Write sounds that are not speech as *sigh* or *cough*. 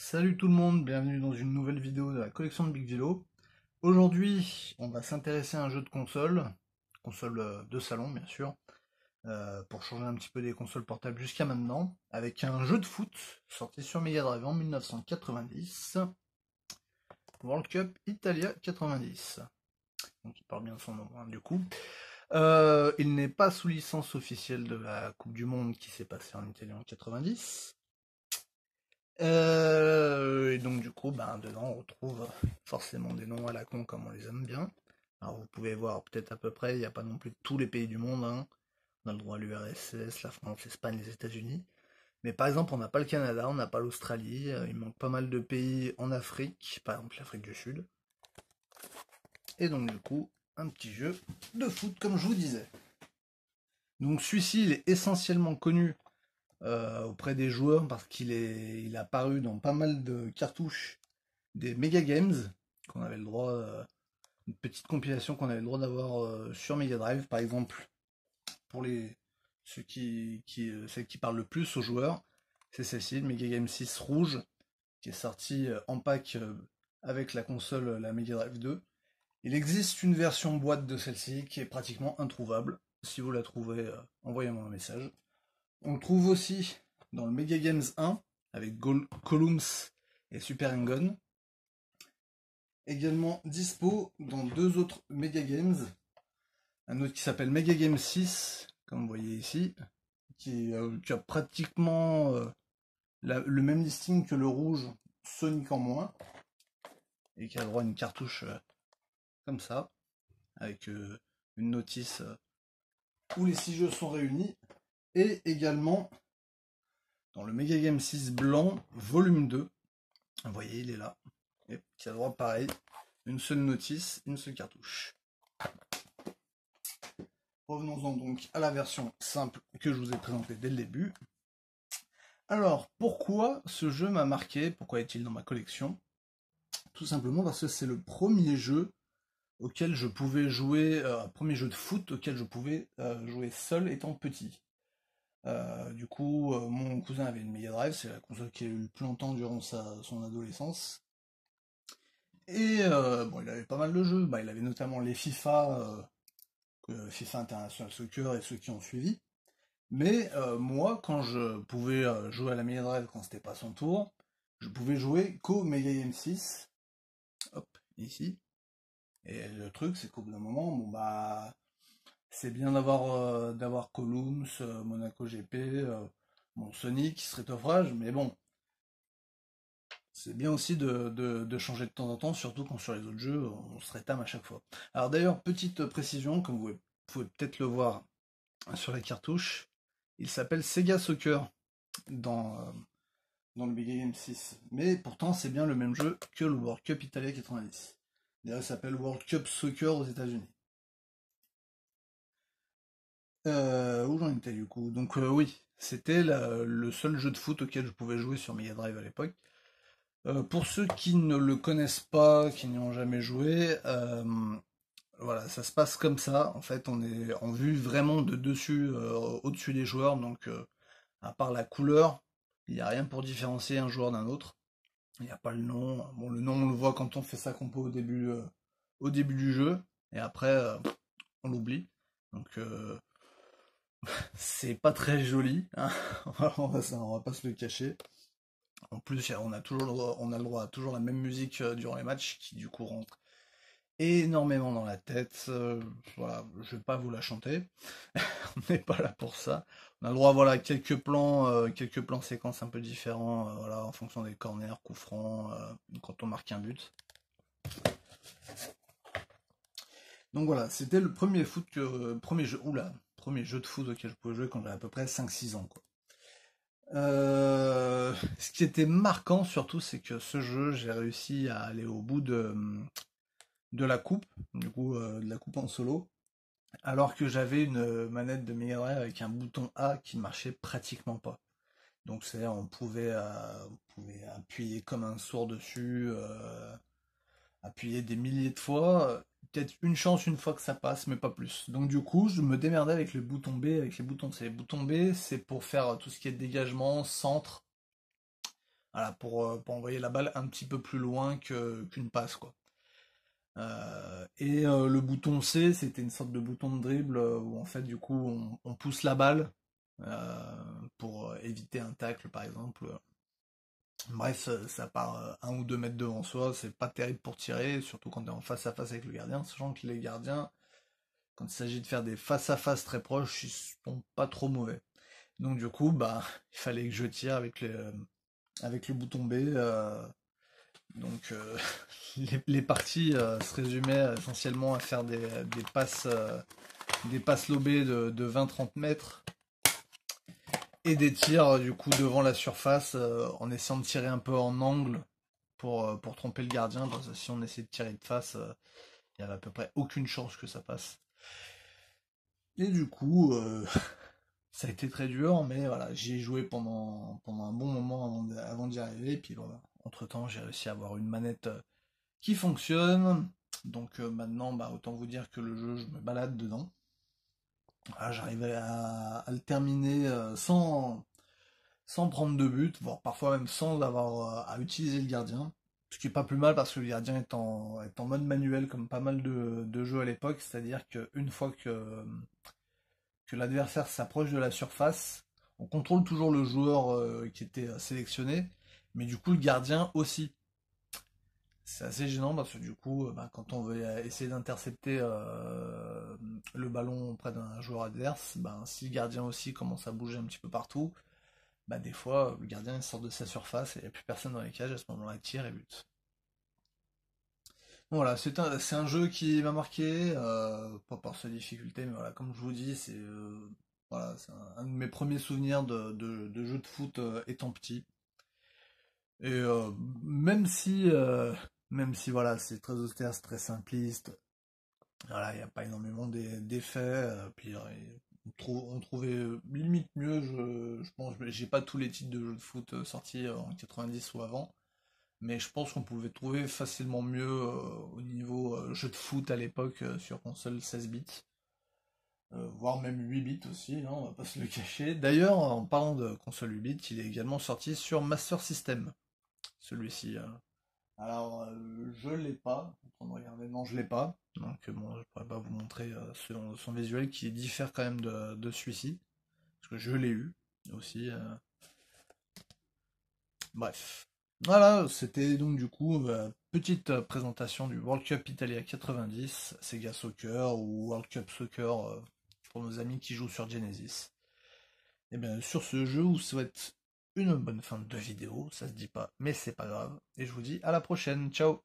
Salut tout le monde, bienvenue dans une nouvelle vidéo de la collection de Big Vilo. Aujourd'hui, on va s'intéresser à un jeu de console, console euh, de salon bien sûr, euh, pour changer un petit peu des consoles portables jusqu'à maintenant, avec un jeu de foot sorti sur Mega Drive en 1990, World Cup Italia 90. Donc il parle bien de son nom hein, du coup. Euh, il n'est pas sous licence officielle de la Coupe du Monde qui s'est passée en Italie en 90. Ben, dedans, on retrouve forcément des noms à la con comme on les aime bien. Alors, vous pouvez voir peut-être à peu près, il n'y a pas non plus tous les pays du monde. Hein. On a le droit à l'URSS, la France, l'Espagne, les États-Unis. Mais par exemple, on n'a pas le Canada, on n'a pas l'Australie. Euh, il manque pas mal de pays en Afrique, par exemple l'Afrique du Sud. Et donc, du coup, un petit jeu de foot, comme je vous disais. Donc, celui-ci, il est essentiellement connu euh, auprès des joueurs parce qu'il est il a paru dans pas mal de cartouches des Mega Games, qu'on avait le droit, euh, une petite compilation qu'on avait le droit d'avoir euh, sur Mega Drive, par exemple, pour les ceux qui, celle qui euh, parle le plus aux joueurs, c'est celle-ci, Mega Game 6 rouge, qui est sorti en pack avec la console la Mega Drive 2. Il existe une version boîte de celle-ci qui est pratiquement introuvable. Si vous la trouvez, envoyez-moi un message. On le trouve aussi dans le Mega Games 1 avec Columns et Super Engine également dispo dans deux autres Mega Games. Un autre qui s'appelle Mega Game 6, comme vous voyez ici, qui, euh, a pratiquement euh, le même listing que le rouge Sonic en moins, et qui a droit à une cartouche euh, comme ça, avec une notice où les six jeux sont réunis, et également dans le Mega Game 6 blanc, volume 2. Vous voyez, il est là et qui a droit pareil, une seule notice, une seule cartouche. Revenons-en donc à la version simple que je vous ai présentée dès le début. Alors, pourquoi ce jeu m'a marqué Pourquoi est-il dans ma collection Tout simplement parce que c'est le premier jeu auquel je pouvais jouer, euh, premier jeu de foot auquel je pouvais euh, jouer seul étant petit. Euh, du coup, mon cousin avait une Mega Drive, c'est la console qui a eu le plus longtemps durant son adolescence. Et euh, bon, il avait pas mal de jeux. Bah, il avait notamment les FIFA, euh, FIFA International Soccer et ceux qui ont suivi. Mais euh, moi, quand je pouvais jouer à la Mega Drive quand c'était pas son tour, je pouvais jouer qu'au Mega M6. Hop, ici. Et le truc, c'est qu'au bout d'un moment, bon bah, c'est bien d'avoir d'avoir Columns, Monaco GP, mon Sonic qui serait frage, mais bon, c'est bien aussi de, changer de temps en temps, surtout quand sur les autres jeux, on se rétame à chaque fois. Alors d'ailleurs, petite précision, comme vous pouvez peut-être le voir sur la cartouche, il s'appelle Sega Soccer dans, euh, dans le Big Game 6. Mais pourtant, c'est bien le même jeu que le World Cup Italia 90. D'ailleurs, il s'appelle World Cup Soccer aux États-Unis. Euh, où j'en étais du coup Donc euh, oui, c'était le seul jeu de foot auquel je pouvais jouer sur Mega Drive à l'époque. Euh, pour ceux qui ne le connaissent pas, qui n'y ont jamais joué, euh, voilà, ça se passe comme ça. En fait, on est en vue vraiment de dessus, euh, au-dessus des joueurs. Donc, à part la couleur, il n'y a rien pour différencier un joueur d'un autre. Il n'y a pas le nom. Bon, le nom, on le voit quand on fait sa compo au début, au début du jeu. Et après, on l'oublie. Donc, *laughs* c'est pas très joli. Hein. *laughs* on, on va pas se le cacher. En plus, on a toujours le droit, on a le droit à toujours la même musique euh, durant les matchs qui du coup rentre énormément dans la tête. Euh, voilà, je vais pas vous la chanter. *laughs* on n'est pas là pour ça. On a le droit, voilà, à quelques plans, euh, quelques plans séquences un peu différents, voilà, en fonction des corners, coups francs, quand on marque un but. Donc voilà, c'était le premier foot premier jeu, premier jeu de foot auquel je pouvais jouer quand j'avais à peu près 5-6 ans, quoi. Euh, ce qui était marquant surtout, c'est que ce jeu, j'ai réussi à aller au bout de, la coupe, du coup euh, de la coupe en solo, alors que j'avais une manette de Mega avec un bouton A qui ne marchait pratiquement pas. Donc c'est on euh, on pouvait appuyer comme un sourd dessus, appuyer des milliers de fois peut-être une chance une fois que ça passe, mais pas plus. Donc du coup, je me démerdais avec le bouton B, avec les boutons C. Les boutons B, c'est pour faire euh, tout ce qui est dégagement, centre, voilà, euh, pour, envoyer la balle un petit peu plus loin qu'une passe, quoi. Euh, et le bouton C, c'était une sorte de bouton de dribble où en fait, du coup, on, pousse la balle pour éviter un tacle, par exemple. Bref, euh, ça part euh, un ou deux mètres devant soi, c'est pas terrible pour tirer, surtout quand on est en face à face avec le gardien, sachant que les gardiens, quand il s'agit de faire des face à face très proches, ils sont pas trop mauvais. Donc du coup, bah, *laughs* il fallait que je tire avec, euh, avec le bouton B. donc *laughs* les, parties se résumaient essentiellement à faire des, des passes, des passes lobées de, de 20-30 mètres et des tirs euh, du coup devant la surface euh, en essayant de tirer un peu en angle pour, euh, pour tromper le gardien parce que si on essaie de tirer de face il n'y avait à peu près aucune chance que ça passe et du coup *laughs* ça a été très dur mais voilà j'ai joué pendant, pendant un bon moment avant, d'y arriver et puis entre temps j'ai réussi à avoir une manette qui fonctionne donc maintenant bah, autant vous dire que le jeu je me balade dedans ah, J'arrivais à, le terminer euh, sans, sans prendre de but, voire parfois même sans avoir euh, à utiliser le gardien. Ce qui n'est pas plus mal parce que le gardien est en, mode manuel comme pas mal de, jeux à l'époque, c'est-à-dire qu'une fois que, que l'adversaire s'approche de la surface, on contrôle toujours le joueur euh, qui était sélectionné, mais du coup le gardien aussi c'est assez gênant parce que du coup, euh, bah, quand on veut essayer d'intercepter euh, le ballon près d'un joueur adverse, ben, si le gardien aussi commence à bouger un petit peu partout, ben, des fois le gardien sort de sa surface et il n'y a plus personne dans les cages, à ce moment-là il tire et bute. voilà, c'est un, un, jeu qui m'a marqué, euh, pas par sa difficulté, mais voilà, comme je vous dis, c'est voilà, un, de mes premiers souvenirs de, de jeu de foot étant petit. Et même si même si voilà, c'est très austère, c'est très simpliste. Voilà, il n'y a pas énormément d'effets. Euh, puis euh, on, trouvait euh, limite mieux, je, je pense. J'ai pas tous les titres de jeux de foot sortis en 90 ou avant, mais je pense qu'on pouvait trouver facilement mieux au niveau jeu de foot à l'époque sur console 16 bits. voire même 8 bits aussi, hein, on va pas *laughs* se le cacher. D'ailleurs, en parlant de console 8 bits, il est également sorti sur Master System, celui-ci, hein. Alors, je euh, je l'ai pas. non, je l'ai pas. Donc, euh, bon, je pourrais pas vous montrer euh, son, visuel qui diffère quand même de, celui-ci. Parce que je l'ai eu aussi. Bref. Voilà, c'était donc du coup petite présentation du World Cup Italia 90, Sega Soccer ou World Cup Soccer pour nos amis qui jouent sur Genesis. Et eh bien sur ce, jeu, vous souhaite une bonne fin de vidéo, ça se dit pas, mais c'est pas grave. Et je vous dis à la prochaine, ciao